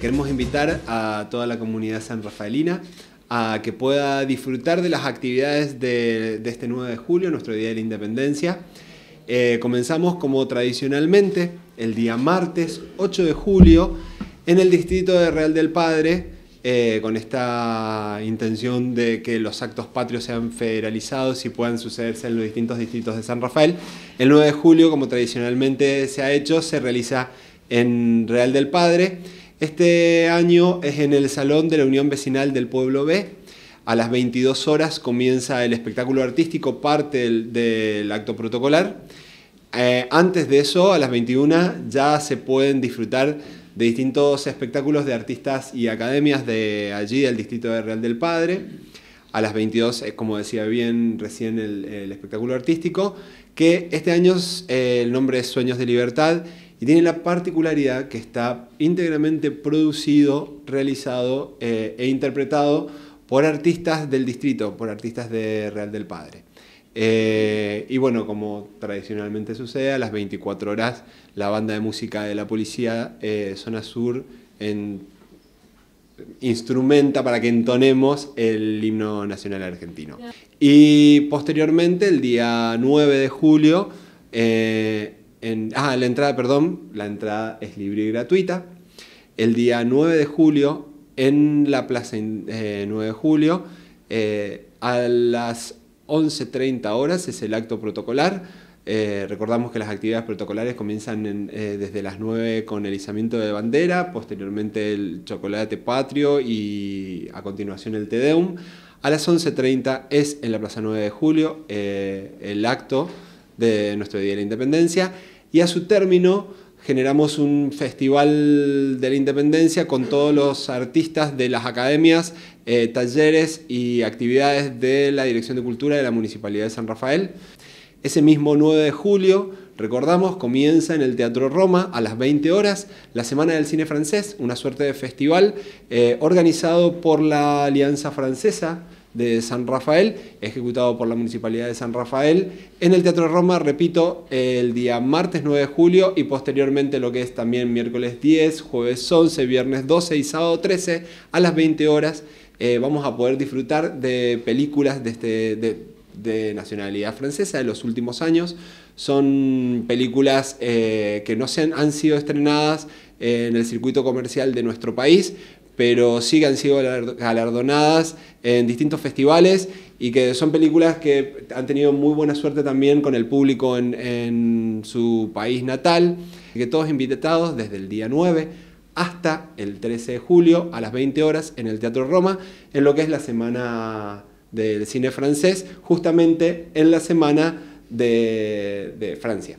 Queremos invitar a toda la comunidad san rafaelina a que pueda disfrutar de las actividades de, este 9 de julio, nuestro Día de la Independencia. Eh, comenzamos como tradicionalmente el día martes 8 de julio en el distrito de Real del Padre, eh, con esta intención de que los actos patrios sean federalizados y puedan sucederse en los distintos distritos de San Rafael. El 9 de julio, como tradicionalmente se ha hecho, se realiza en Real del Padre. Este año es en el Salón de la Unión Vecinal del Pueblo B. A las 22 horas comienza el espectáculo artístico, parte del, acto protocolar. Eh, antes de eso, a las 21, ya se pueden disfrutar de distintos espectáculos de artistas y academias de allí, del Distrito de Real del Padre. A las 22, eh, como decía bien recién el, espectáculo artístico, que este año eh, el nombre es Sueños de Libertad y tiene la particularidad que está íntegramente producido, realizado eh, e interpretado por artistas del distrito, por artistas de Real del Padre. Eh, y bueno, como tradicionalmente sucede, a las 24 horas la banda de música de la policía eh, Zona Sur en, instrumenta para que entonemos el himno nacional argentino. Y posteriormente, el día 9 de julio, ah, la entrada, perdón, la entrada es libre y gratuita. El día 9 de julio, en la Plaza 9 eh, de Julio, eh, a las 11.30 horas es el acto protocolar. Eh, recordamos que las actividades protocolares comienzan desde las 9 con el izamiento de bandera, posteriormente el chocolate patrio y a continuación el Tedeum. A las 11.30 es en la Plaza 9 de Julio el acto de nuestro Día de la Independencia y a su término generamos un festival de la independencia con todos los artistas de las academias, eh, talleres y actividades de la Dirección de Cultura de la Municipalidad de San Rafael. Ese mismo 9 de julio, recordamos, comienza en el Teatro Roma a las 20 horas la Semana del Cine Francés, una suerte de festival eh, organizado por la Alianza Francesa, de San Rafael, ejecutado por la Municipalidad de San Rafael, en el Teatro de Roma, repito, el día martes 9 de julio y posteriormente lo que es también miércoles 10, jueves 11, viernes 12 y sábado 13 a las 20 horas. Eh, vamos a poder disfrutar de películas de, este, de, nacionalidad francesa de los últimos años. Son películas eh, que no se han, han sido estrenadas en el circuito comercial de nuestro país, pero sí que han sido galardonadas en distintos festivales y que son películas que han tenido muy buena suerte también con el público en, su país natal, que todos invitados desde el día 9 hasta el 13 de julio a las 20 horas en el Teatro Roma, en lo que es la semana del cine francés, justamente en la semana de Francia.